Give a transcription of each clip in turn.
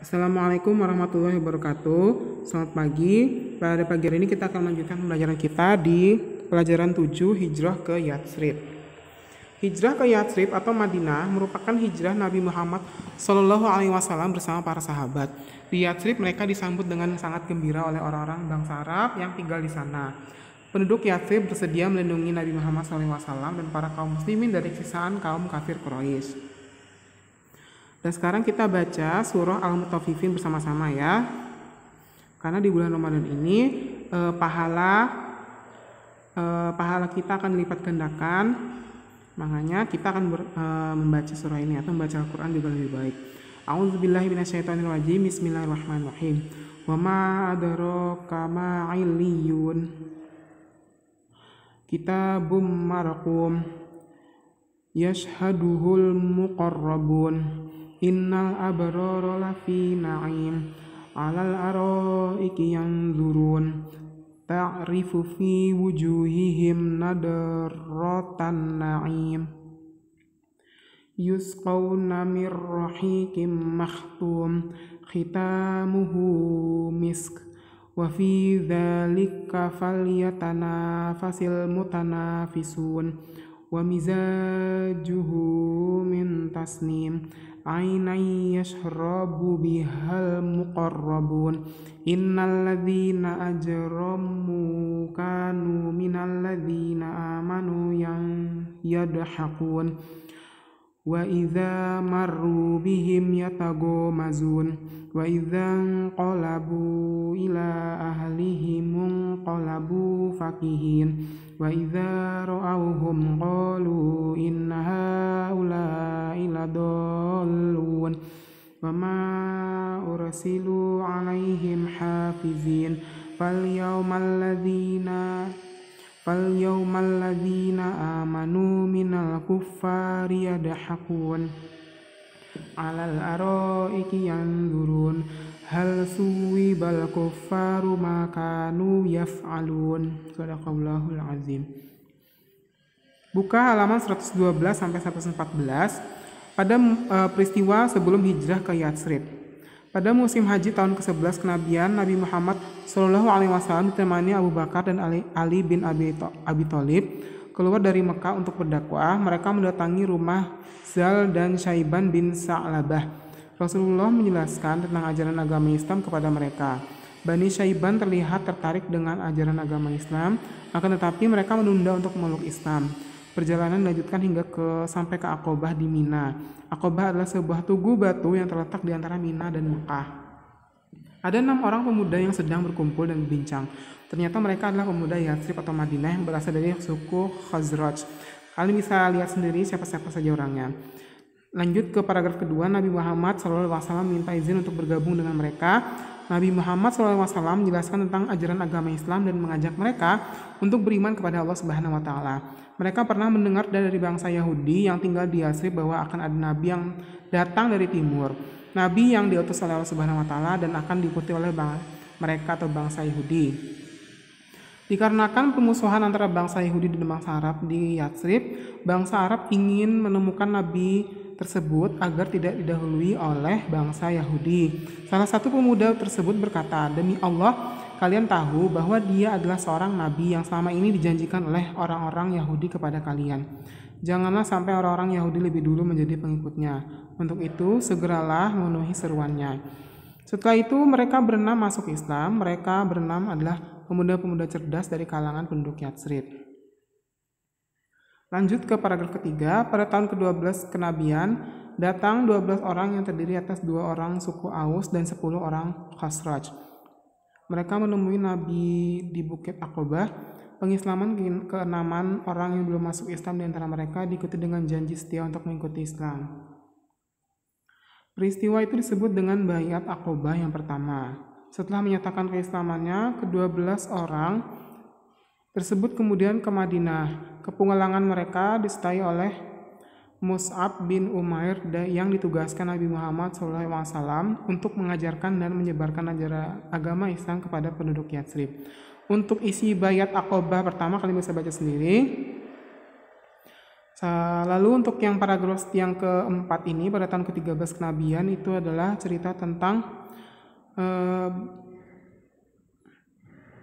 Assalamualaikum warahmatullahi wabarakatuh. Selamat pagi. Pada pagi hari ini kita akan melanjutkan pembelajaran kita di pelajaran 7 Hijrah ke Yatsrib. Hijrah ke Yatsrib atau Madinah merupakan hijrah Nabi Muhammad Shallallahu alaihi wasallam bersama para sahabat. Di Yatsrib mereka disambut dengan sangat gembira oleh orang-orang bangsa Arab yang tinggal di sana. Penduduk Yatsrib bersedia melindungi Nabi Muhammad SAW dan para kaum muslimin dari sisaan kaum kafir Quraisy. Dan nah, sekarang kita baca surah al mutafifin bersama-sama ya. Karena di bulan Ramadan ini eh, pahala eh, pahala kita akan lipat gandakan. Makanya kita akan ber, eh, membaca surah ini atau membaca Al-Qur'an juga lebih baik. A'udzubillahi minasyaitonirrajim. Bismillahirrahmanirrahim. Wa ma adraka ma 'illiyun. Kitabum marqum. Yashhaduhul muqarrabun innal abrara lafi na'im alal araiki yanzurun ta'rifu fi wujuhihim nadratan na'im yusqawna min rahiqim makhtum khitamuhu misk wa fi dhalika falyatanafasil mutanafisun wa mizajuhu min tasnim ainan yashrabu bihal muqarrabun innal ladzina ajramu kanu minal ladzina amanu yang yadhakun wa idza marru bihim yatagomazun wa idza qalabu ila ahlihim qalabu fakihin wa idza ra'awhum qalu وما أرسلوا عليهم حافظين فاليوم الذين فاليوم الذين آمنوا من الكفار يضحكون على الأرائك ينظرون هل ثوب الكفار ما كانوا يفعلون صدق الله العظيم Buka halaman 112 sampai 114 pada uh, peristiwa sebelum hijrah ke Yatsrib. Pada musim haji tahun ke-11 kenabian, Nabi Muhammad Shallallahu alaihi wasallam ditemani Abu Bakar dan Ali, Ali bin Abi, Abi Thalib keluar dari Mekah untuk berdakwah. Mereka mendatangi rumah Zal dan Syaiban bin Sa'labah. Rasulullah menjelaskan tentang ajaran agama Islam kepada mereka. Bani Syaiban terlihat tertarik dengan ajaran agama Islam, akan tetapi mereka menunda untuk memeluk Islam. Perjalanan dilanjutkan hingga ke sampai ke Akobah di Mina. Akobah adalah sebuah tugu batu yang terletak di antara Mina dan Mekah. Ada enam orang pemuda yang sedang berkumpul dan berbincang. Ternyata mereka adalah pemuda Yatsrib atau Madinah yang berasal dari suku Khazraj. Kalian bisa lihat sendiri siapa-siapa saja orangnya. Lanjut ke paragraf kedua, Nabi Muhammad SAW minta izin untuk bergabung dengan mereka. Nabi Muhammad SAW menjelaskan tentang ajaran agama Islam dan mengajak mereka untuk beriman kepada Allah Subhanahu wa taala. Mereka pernah mendengar dari bangsa Yahudi yang tinggal di Yasrib bahwa akan ada nabi yang datang dari timur. Nabi yang diutus oleh Allah Subhanahu wa taala dan akan diikuti oleh mereka atau bangsa Yahudi. Dikarenakan permusuhan antara bangsa Yahudi dan bangsa Arab di Yatsrib, bangsa Arab ingin menemukan Nabi tersebut agar tidak didahului oleh bangsa Yahudi. Salah satu pemuda tersebut berkata, "Demi Allah, kalian tahu bahwa dia adalah seorang nabi yang selama ini dijanjikan oleh orang-orang Yahudi kepada kalian. Janganlah sampai orang-orang Yahudi lebih dulu menjadi pengikutnya. Untuk itu, segeralah memenuhi seruannya." Setelah itu, mereka berenam masuk Islam. Mereka berenam adalah pemuda-pemuda cerdas dari kalangan penduduk Yatsrib. Lanjut ke paragraf ketiga, pada tahun ke-12 kenabian, datang 12 orang yang terdiri atas dua orang suku Aus dan 10 orang Khazraj. Mereka menemui Nabi di Bukit Akobah Pengislaman keenaman orang yang belum masuk Islam di antara mereka diikuti dengan janji setia untuk mengikuti Islam. Peristiwa itu disebut dengan Bayat Akobah yang pertama. Setelah menyatakan keislamannya, kedua belas orang tersebut kemudian ke Madinah. Kepulangan mereka disertai oleh Mus'ab bin Umair yang ditugaskan Nabi Muhammad SAW untuk mengajarkan dan menyebarkan ajaran agama Islam kepada penduduk Yatsrib. Untuk isi bayat akobah pertama kalian bisa baca sendiri. Lalu untuk yang paragraf yang keempat ini pada tahun ke-13 kenabian itu adalah cerita tentang eh,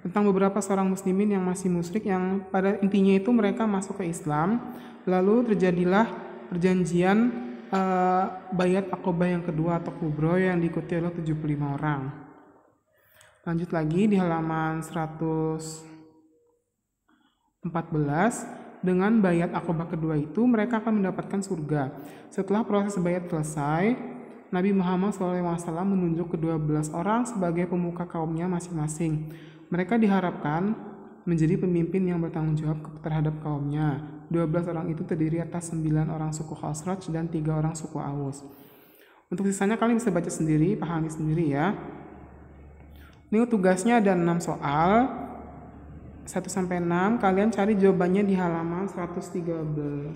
tentang beberapa seorang muslimin yang masih musyrik yang pada intinya itu mereka masuk ke Islam lalu terjadilah perjanjian uh, bayat akobah yang kedua atau kubro yang diikuti oleh 75 orang lanjut lagi di halaman 114 dengan bayat akobah kedua itu mereka akan mendapatkan surga setelah proses bayat selesai Nabi Muhammad SAW menunjuk kedua belas orang sebagai pemuka kaumnya masing-masing. Mereka diharapkan menjadi pemimpin yang bertanggung jawab terhadap kaumnya. 12 orang itu terdiri atas 9 orang suku Khosraj dan 3 orang suku Aus. Untuk sisanya kalian bisa baca sendiri, pahami sendiri ya. Ini tugasnya ada 6 soal. 1 sampai 6 kalian cari jawabannya di halaman 113, 112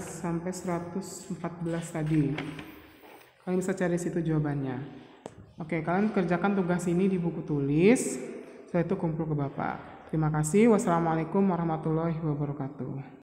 sampai 114 tadi. Kalian bisa cari situ jawabannya. Oke, kalian kerjakan tugas ini di buku tulis. Setelah itu kumpul ke Bapak. Terima kasih. Wassalamualaikum warahmatullahi wabarakatuh.